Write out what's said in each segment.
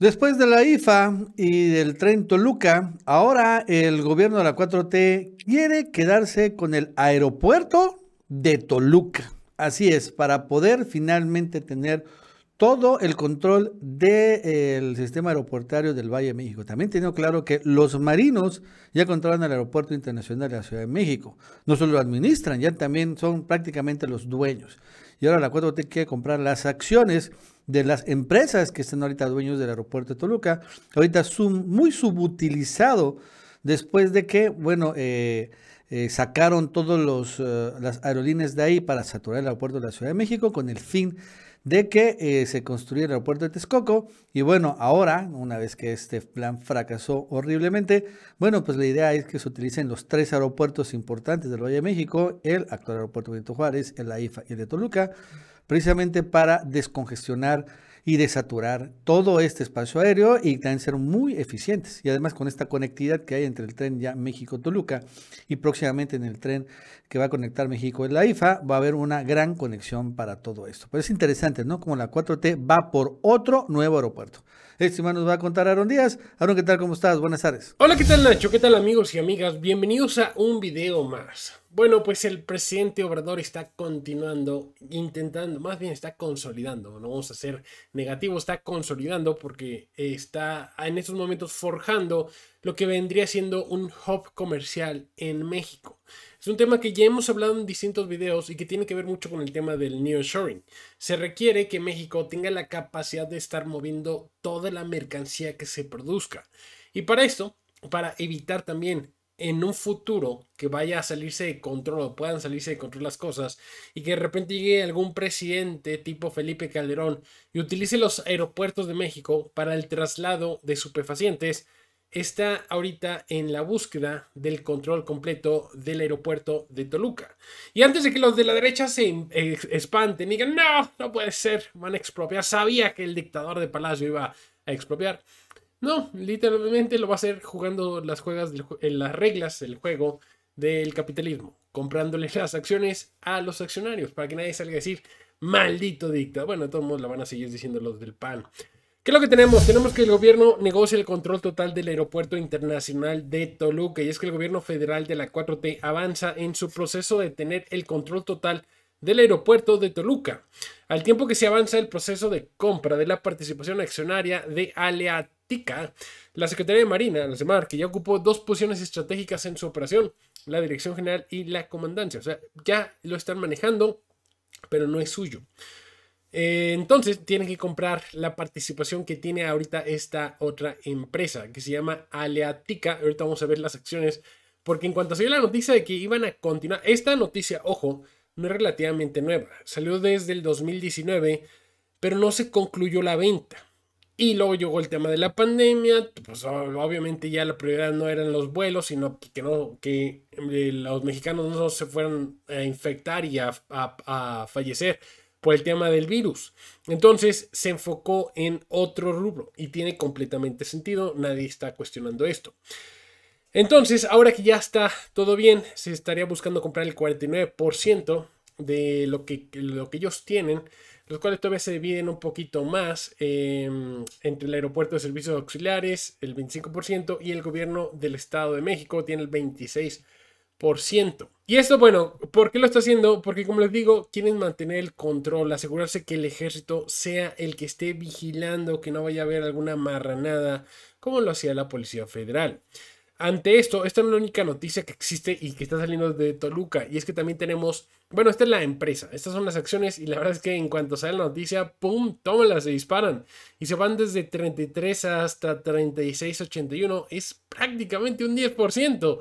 Después de la IFA y del tren Toluca, ahora el gobierno de la 4T quiere quedarse con el aeropuerto de Toluca. Así es, para poder finalmente tener todo el control del sistema aeroportuario del Valle de México. También teniendo claro que los marinos ya controlan el Aeropuerto Internacional de la Ciudad de México. No solo lo administran, ya también son prácticamente los dueños. Y ahora la 4T quiere comprar las acciones de las empresas que están ahorita dueños del aeropuerto de Toluca, ahorita muy subutilizado después de que, bueno, eh, eh, sacaron todas eh, las aerolíneas de ahí para saturar el aeropuerto de la Ciudad de México con el fin de que se construyera el aeropuerto de Texcoco. Y bueno, ahora, una vez que este plan fracasó horriblemente, bueno, pues la idea es que se utilicen los tres aeropuertos importantes del Valle de México, el actual aeropuerto Benito Juárez, el AIFA y el de Toluca precisamente para descongestionar y desaturar todo este espacio aéreo y también ser muy eficientes. Y además con esta conectividad que hay entre el tren ya México-Toluca y próximamente en el tren que va a conectar México en la IFA, va a haber una gran conexión para todo esto. Pero es interesante, ¿no? Como la 4T va por otro nuevo aeropuerto. Este semana nos va a contar Aaron Díaz. Aaron, ¿qué tal? ¿Cómo estás? Buenas tardes. Hola, ¿qué tal Nacho? ¿Qué tal amigos y amigas? Bienvenidos a un video más. Bueno, pues el presidente Obrador está continuando, intentando, más bien está consolidando, no vamos a ser negativos, está consolidando porque está en estos momentos forjando lo que vendría siendo un hub comercial en México. Es un tema que ya hemos hablado en distintos videos y que tiene que ver mucho con el tema del nearshoring. Se requiere que México tenga la capacidad de estar moviendo toda la mercancía que se produzca. Y para esto, para evitar también en un futuro que vaya a salirse de control o puedan salirse de control las cosas y que de repente llegue algún presidente tipo Felipe Calderón y utilice los aeropuertos de México para el traslado de superfacientes, está ahorita en la búsqueda del control completo del aeropuerto de Toluca. Y antes de que los de la derecha se em, eh, espanten y digan, no, no puede ser, van a expropiar, sabía que el dictador de Palacio iba a expropiar, no, literalmente lo va a hacer jugando las, juegas en las reglas del juego del capitalismo, comprándole las acciones a los accionarios para que nadie salga a decir, maldito dicta. Bueno, de todos modos la van a seguir diciendo los del PAN. ¿Qué es lo que tenemos? Tenemos que el gobierno negocia el control total del aeropuerto internacional de Toluca y es que el gobierno federal de la 4T avanza en su proceso de tener el control total del aeropuerto de Toluca, al tiempo que se avanza el proceso de compra de la participación accionaria de Aleat. La Secretaría de Marina, la mar que ya ocupó dos posiciones estratégicas en su operación, la Dirección General y la Comandancia. O sea, ya lo están manejando, pero no es suyo. Eh, entonces, tienen que comprar la participación que tiene ahorita esta otra empresa, que se llama Aleatica. Ahorita vamos a ver las acciones, porque en cuanto salió la noticia de que iban a continuar, esta noticia, ojo, no es relativamente nueva. Salió desde el 2019, pero no se concluyó la venta. Y luego llegó el tema de la pandemia, pues obviamente ya la prioridad no eran los vuelos, sino que, no, que eh, los mexicanos no se fueran a infectar y a, fallecer por el tema del virus. Entonces se enfocó en otro rubro y tiene completamente sentido, nadie está cuestionando esto. Entonces, ahora que ya está todo bien, se estaría buscando comprar el 49% de lo que, lo que ellos tienen los cuales todavía se dividen un poquito más em, entre el aeropuerto de servicios auxiliares, el 25%, y el gobierno del Estado de México tiene el 26%. Y esto, bueno, ¿por qué lo está haciendo? Porque como les digo, quieren mantener el control, asegurarse que el ejército sea el que esté vigilando que no vaya a haber alguna marranada como lo hacía la Policía Federal. Ante esto, esta es la única noticia que existe y que está saliendo de Toluca. Y es que también tenemos, bueno, esta es la empresa, estas son las acciones y la verdad es que en cuanto sale la noticia, ¡pum! Tómalas, se disparan. Y se van desde 33 hasta 36,81. Es prácticamente un 10%.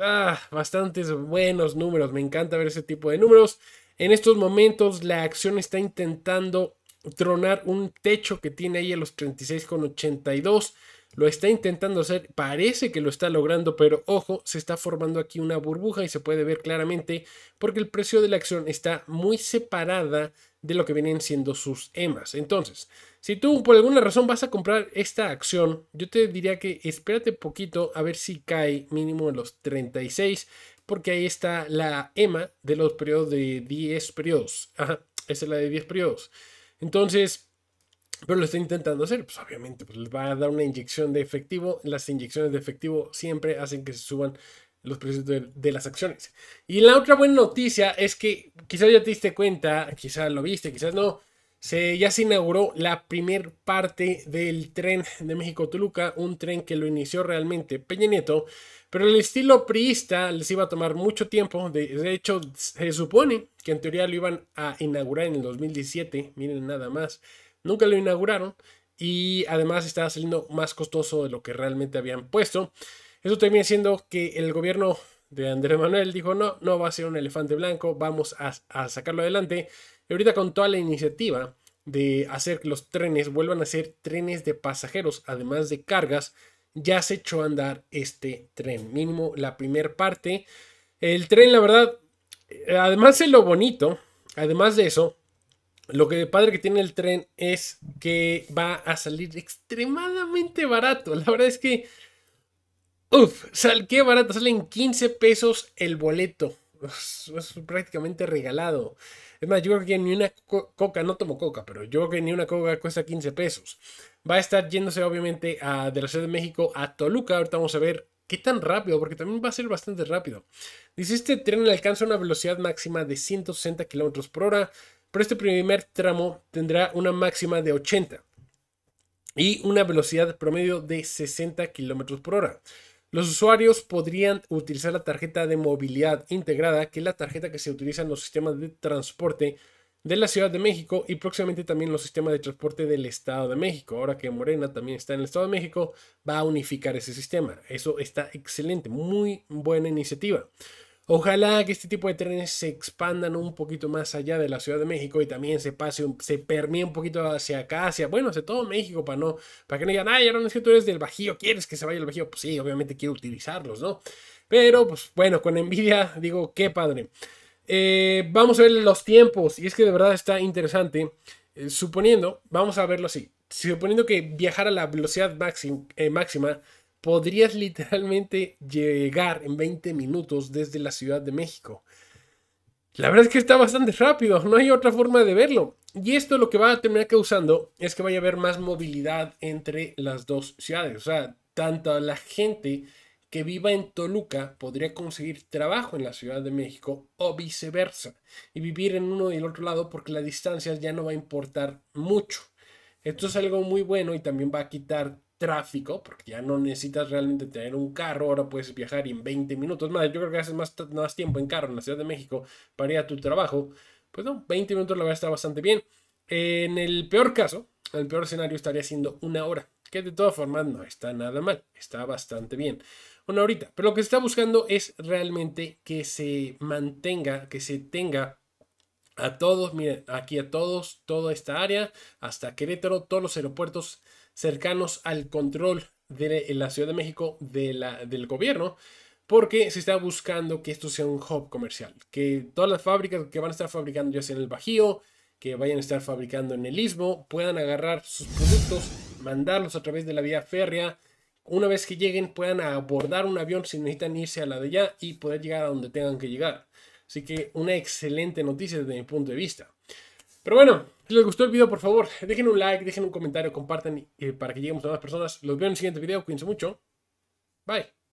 Ah, bastantes buenos números. Me encanta ver ese tipo de números. En estos momentos la acción está intentando tronar un techo que tiene ahí a los 36,82. Lo está intentando hacer, parece que lo está logrando, pero ojo, se está formando aquí una burbuja y se puede ver claramente porque el precio de la acción está muy separada de lo que vienen siendo sus EMAs. Entonces, si tú por alguna razón vas a comprar esta acción, yo te diría que espérate poquito a ver si cae mínimo en los 36, porque ahí está la EMA de los periodos de 10 periodos. Ajá, esa es la de 10 periodos. Entonces, pero lo está intentando hacer, pues obviamente pues, les va a dar una inyección de efectivo. Las inyecciones de efectivo siempre hacen que se suban los precios de, las acciones. Y la otra buena noticia es que quizás ya te diste cuenta, quizás lo viste, quizás no. Se, ya se inauguró la primer parte del tren de México-Toluca, un tren que lo inició realmente Peña Nieto, pero el estilo priista les iba a tomar mucho tiempo. de hecho, se supone que en teoría lo iban a inaugurar en el 2017, miren nada más nunca lo inauguraron y además estaba saliendo más costoso de lo que realmente habían puesto. Eso termina siendo que el gobierno de Andrés Manuel dijo, no, no va a ser un elefante blanco, vamos a, a sacarlo adelante. Y ahorita con toda la iniciativa de hacer que los trenes vuelvan a ser trenes de pasajeros, además de cargas, ya se echó a andar este tren, mínimo la primera parte. El tren, la verdad, eh, además de lo bonito, además de eso, lo que padre que tiene el tren es que va a salir extremadamente barato. La verdad es que. Uf, qué barato. Salen 15 pesos el boleto. Es, prácticamente regalado. Es más, yo creo que ni una coca, no tomo coca, pero yo creo que ni una coca cuesta 15 pesos. Va a estar yéndose, obviamente, de la Ciudad de México a Toluca. Ahorita vamos a ver ¿Qué tan rápido? Porque también va a ser bastante rápido. Dice, este tren alcanza una velocidad máxima de 160 kilómetros por hora, pero este primer tramo tendrá una máxima de 80 y una velocidad promedio de 60 km por hora. Los usuarios podrían utilizar la tarjeta de movilidad integrada, que es la tarjeta que se utiliza en los sistemas de transporte de la Ciudad de México y próximamente también los sistemas de transporte del Estado de México. Ahora que Morena también está en el Estado de México, va a unificar ese sistema. Eso está excelente, muy buena iniciativa. Ojalá que este tipo de trenes se expandan un poquito más allá de la Ciudad de México y también se pase, se permee un poquito hacia acá, hacia, bueno, hacia todo México, para no, para que no digan, ay, no es que tú eres del Bajío, ¿quieres que se vaya el Bajío? Pues sí, obviamente quiero utilizarlos, ¿no? Pero, pues bueno, con envidia digo, qué padre. Eh, vamos a ver los tiempos, y es que de verdad está interesante. Eh, suponiendo, vamos a verlo así, suponiendo que viajar a la velocidad eh, máxima podrías literalmente llegar en 20 minutos desde la Ciudad de México. La verdad es que está bastante rápido, no hay otra forma de verlo. Y esto lo que va a terminar causando es que vaya a haber más movilidad entre las dos ciudades. O sea, tanta la gente que viva en Toluca podría conseguir trabajo en la Ciudad de México o viceversa. Y vivir en uno y el otro lado porque la distancia ya no va a importar mucho. Esto es algo muy bueno y también va a quitar tráfico, porque ya no necesitas realmente tener un carro, ahora puedes viajar en 20 minutos más, yo creo que haces más, más tiempo en carro en la Ciudad de México para ir a tu trabajo, pues no, 20 minutos la verdad está bastante bien. En el peor caso, el peor escenario estaría siendo una hora, que de todas formas no está nada mal, está bastante bien. Una horita, pero lo que se está buscando es realmente que se mantenga, que se tenga a todos, miren, aquí a todos, toda esta área, hasta Querétaro, todos los aeropuertos cercanos al control de la Ciudad de México de la, del gobierno, porque se está buscando que esto sea un hub comercial, que todas las fábricas que van a estar fabricando ya sea en el Bajío, que vayan a estar fabricando en el Istmo, puedan agarrar sus productos, mandarlos a través de la vía férrea, una vez que lleguen puedan abordar un avión si necesitan irse a la de allá y poder llegar a donde tengan que llegar. Así que una excelente noticia desde mi punto de vista. Pero bueno, si les gustó el video, por favor, dejen un like, dejen un comentario, compartan eh, para que lleguemos a más personas. Los veo en el siguiente video. Cuídense mucho. Bye.